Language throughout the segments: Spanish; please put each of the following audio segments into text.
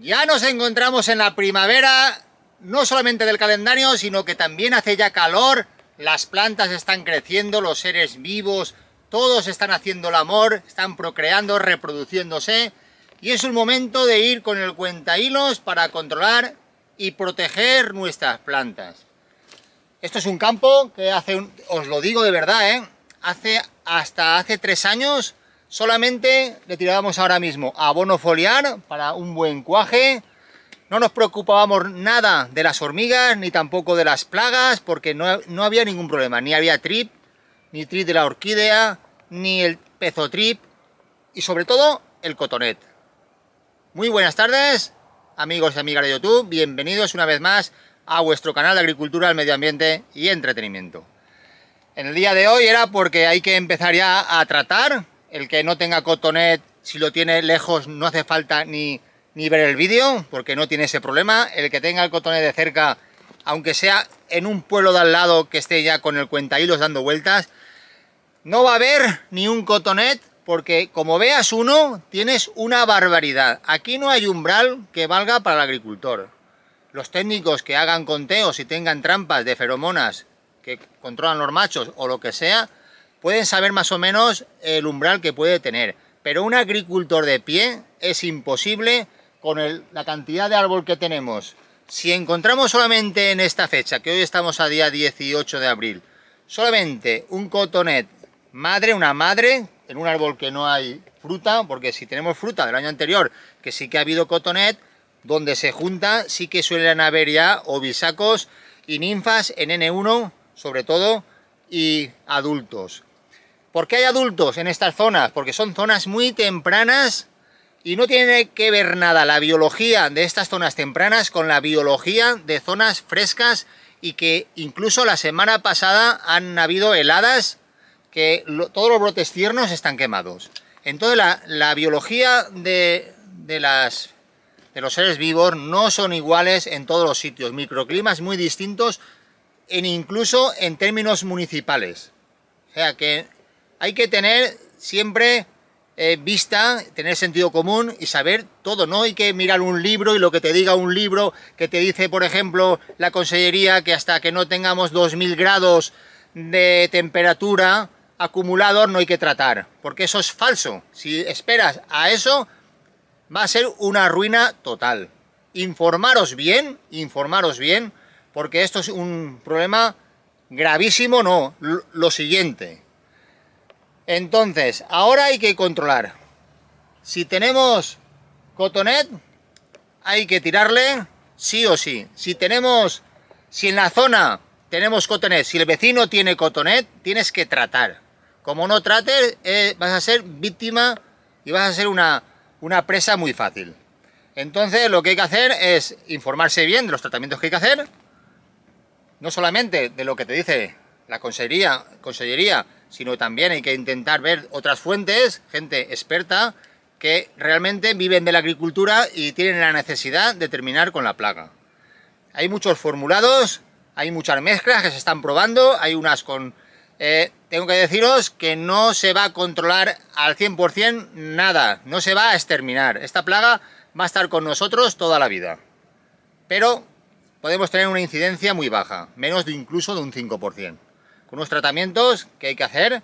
Ya nos encontramos en la primavera, no solamente del calendario, sino que también hace ya calor, las plantas están creciendo, los seres vivos, todos están haciendo el amor, están procreando, reproduciéndose, y es un momento de ir con el cuenta hilos para controlar y proteger nuestras plantas. Esto es un campo que hace, os lo digo de verdad, ¿eh? hace hasta hace tres años Solamente le tirábamos ahora mismo abono foliar para un buen cuaje. No nos preocupábamos nada de las hormigas ni tampoco de las plagas porque no, había ningún problema. Ni había trip, ni trip de la orquídea, ni el pezotrip y sobre todo el cotonet. Muy buenas tardes, amigos y amigas de YouTube. Bienvenidos una vez más a vuestro canal de Agricultura, Medio Ambiente y Entretenimiento. En el día de hoy era porque hay que empezar ya a tratar el que no tenga cotonet, si lo tiene lejos, no hace falta ni, ni ver el vídeo, porque no tiene ese problema. El que tenga el cotonet de cerca, aunque sea en un pueblo de al lado que esté ya con el cuenta hilos dando vueltas, no va a haber ni un cotonet, porque como veas uno, tienes una barbaridad. Aquí no hay umbral que valga para el agricultor. Los técnicos que hagan conteos y tengan trampas de feromonas que controlan los machos o lo que sea, pueden saber más o menos el umbral que puede tener. Pero un agricultor de pie es imposible con la cantidad de árbol que tenemos. Si encontramos solamente en esta fecha, que hoy estamos a día 18 de abril, solamente un cotonet madre, una madre, en un árbol que no hay fruta, porque si tenemos fruta del año anterior, que sí que ha habido cotonet, donde se junta, sí que suelen haber ya obisacos y ninfas en N1, sobre todo, y adultos. ¿Por qué hay adultos en estas zonas? Porque son zonas muy tempranas y no tiene que ver nada la biología de estas zonas tempranas con la biología de zonas frescas y que incluso la semana pasada han habido heladas que todos los brotes tiernos están quemados. Entonces la, la biología de, de, las, de los seres vivos no son iguales en todos los sitios, microclimas muy distintos, en incluso en términos municipales. O sea que hay que tener siempre eh, vista, tener sentido común y saber todo. No hay que mirar un libro y lo que te diga un libro que te dice, por ejemplo, la consellería que hasta que no tengamos 2000 grados de temperatura acumulador no hay que tratar, porque eso es falso. Si esperas a eso, va a ser una ruina total. Informaros bien, informaros bien, porque esto es un problema gravísimo, no, lo siguiente, entonces, ahora hay que controlar. Si tenemos cotonet, hay que tirarle sí o sí. Si tenemos, si en la zona tenemos cotonet, si el vecino tiene cotonet, tienes que tratar. Como no trates, eh, vas a ser víctima y vas a ser una, una presa muy fácil. Entonces lo que hay que hacer es informarse bien de los tratamientos que hay que hacer, no solamente de lo que te dice la consellería, consellería sino también hay que intentar ver otras fuentes, gente experta, que realmente viven de la agricultura y tienen la necesidad de terminar con la plaga. Hay muchos formulados, hay muchas mezclas que se están probando, hay unas con... Eh, tengo que deciros que no se va a controlar al 100% nada, no se va a exterminar. Esta plaga va a estar con nosotros toda la vida. Pero podemos tener una incidencia muy baja, menos de incluso de un 5% con unos tratamientos que hay que hacer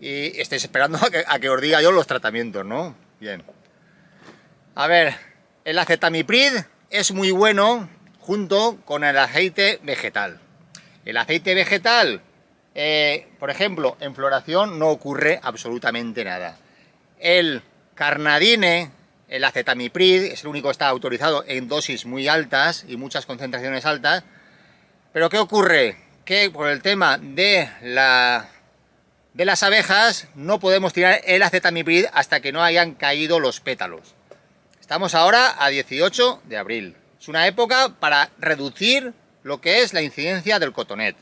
y estáis esperando a que, os diga yo los tratamientos, ¿no? Bien. A ver, el acetamiprid es muy bueno junto con el aceite vegetal. El aceite vegetal, eh, por ejemplo, en floración no ocurre absolutamente nada. El carnadine, el acetamiprid, es el único que está autorizado en dosis muy altas y muchas concentraciones altas. Pero ¿qué ocurre? que por el tema de, las abejas no podemos tirar el acetamiprid hasta que no hayan caído los pétalos. Estamos ahora a 18 de abril. Es una época para reducir lo que es la incidencia del cotonet.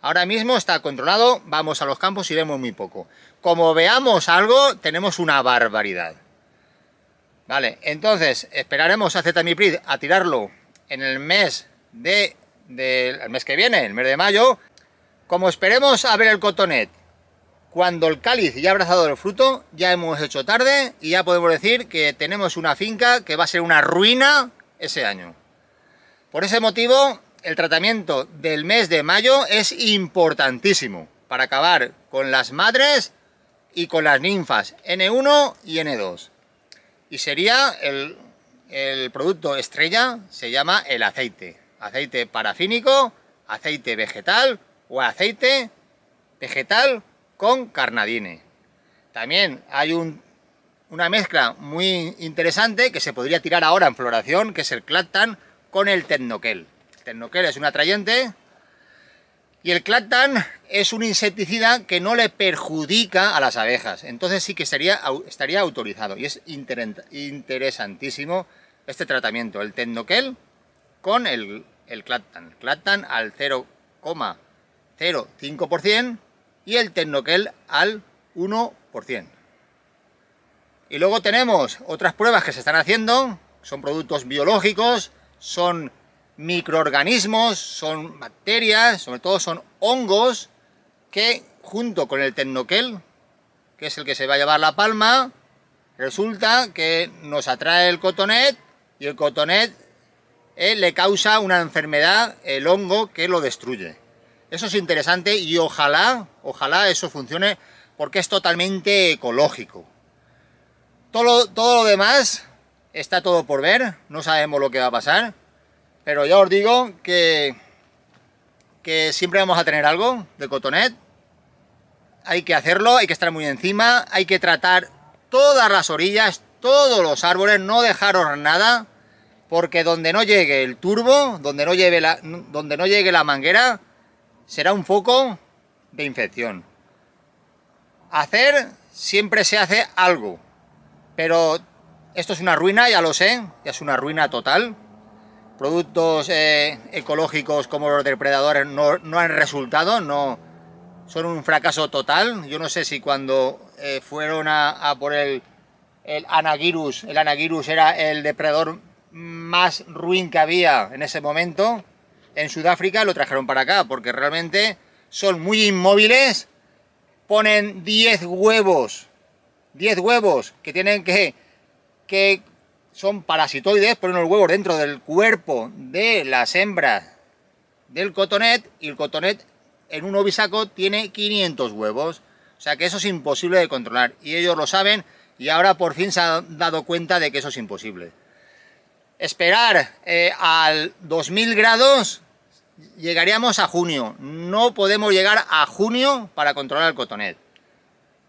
Ahora mismo está controlado, vamos a los campos y vemos muy poco. Como veamos algo, tenemos una barbaridad. Vale, entonces esperaremos a a tirarlo en el mes de del mes que viene, el mes de mayo, como esperemos a ver el cotonet cuando el cáliz ya ha abrazado el fruto, ya hemos hecho tarde y ya podemos decir que tenemos una finca que va a ser una ruina ese año. Por ese motivo, el tratamiento del mes de mayo es importantísimo para acabar con las madres y con las ninfas N1 y N2. Y sería el, el producto estrella, se llama el aceite aceite parafínico, aceite vegetal o aceite vegetal con carnadine. También hay una mezcla muy interesante que se podría tirar ahora en floración, que es el clactan con el tecnoquel. El tecnoquel es un atrayente y el clactan es un insecticida que no le perjudica a las abejas. Entonces sí que estaría autorizado y es interesantísimo este tratamiento, el tecnoquel con el el Clactan. al 0,05% y el Tecnoquel al 1%. Y luego tenemos otras pruebas que se están haciendo, son productos biológicos, son microorganismos, son bacterias, sobre todo son hongos, que junto con el Tecnoquel, que es el que se va a llevar la palma, resulta que nos atrae el cotonet y el cotonet eh, le causa una enfermedad, el hongo, que lo destruye. Eso es interesante y ojalá, ojalá eso funcione porque es totalmente ecológico. Todo lo, demás está todo por ver, no sabemos lo que va a pasar, pero ya os digo que, que siempre vamos a tener algo de cotonet, hay que hacerlo, hay que estar muy encima, hay que tratar todas las orillas, todos los árboles, no dejaros nada, porque donde no llegue el turbo, donde no, lleve la, donde no llegue la manguera, será un foco de infección. Hacer siempre se hace algo, pero esto es una ruina, ya lo sé, ya es una ruina total. Productos eh, ecológicos como los depredadores no, han resultado, no, son un fracaso total. Yo no sé si cuando eh, fueron a, por el, el Anagirus, el Anagirus era el depredador más ruin que había en ese momento en Sudáfrica lo trajeron para acá, porque realmente son muy inmóviles, ponen 10 huevos, 10 huevos que tienen que, que son parasitoides, ponen los huevos dentro del cuerpo de las hembras del cotonet, y el cotonet en un ovisaco tiene 500 huevos, o sea que eso es imposible de controlar, y ellos lo saben, y ahora por fin se han dado cuenta de que eso es imposible esperar eh, al 2000 grados llegaríamos a junio. No podemos llegar a junio para controlar el cotonet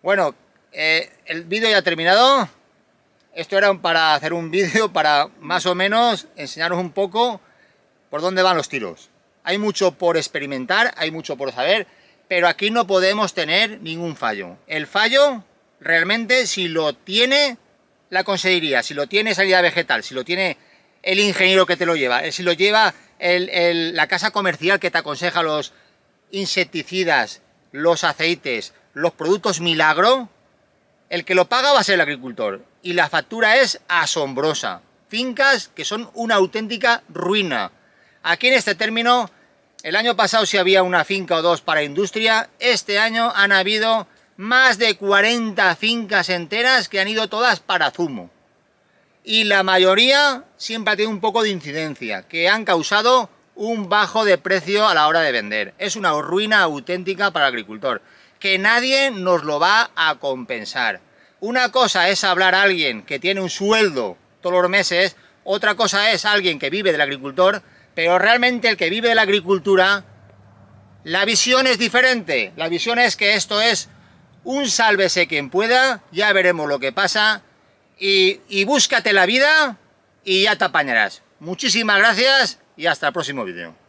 Bueno, eh, el vídeo ya ha terminado. Esto era para hacer un vídeo para más o menos enseñaros un poco por dónde van los tiros. Hay mucho por experimentar, hay mucho por saber, pero aquí no podemos tener ningún fallo. El fallo, realmente, si lo tiene, la conseguiría. Si lo tiene salida vegetal, si lo tiene el ingeniero que te lo lleva, si lo lleva la casa comercial que te aconseja los insecticidas, los aceites, los productos milagro, el que lo paga va a ser el agricultor. Y la factura es asombrosa. Fincas que son una auténtica ruina. Aquí en este término, el año pasado si había una finca o dos para industria, este año han habido más de 40 fincas enteras que han ido todas para zumo y la mayoría siempre ha tenido un poco de incidencia, que han causado un bajo de precio a la hora de vender. Es una ruina auténtica para el agricultor, que nadie nos lo va a compensar. Una cosa es hablar a alguien que tiene un sueldo todos los meses, otra cosa es alguien que vive del agricultor, pero realmente el que vive de la agricultura, la visión es diferente. La visión es que esto es un sálvese quien pueda, ya veremos lo que pasa, y, búscate la vida y ya te apañarás. Muchísimas gracias y hasta el próximo vídeo.